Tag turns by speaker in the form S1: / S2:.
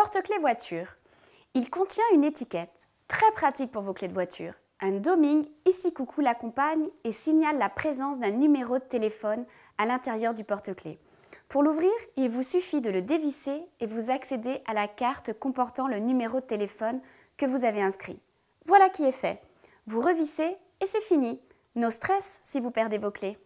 S1: porte-clés voiture. Il contient une étiquette, très pratique pour vos clés de voiture. Un doming ici coucou l'accompagne et signale la présence d'un numéro de téléphone à l'intérieur du porte-clés. Pour l'ouvrir, il vous suffit de le dévisser et vous accédez à la carte comportant le numéro de téléphone que vous avez inscrit. Voilà qui est fait. Vous revissez et c'est fini. No stress si vous perdez vos clés.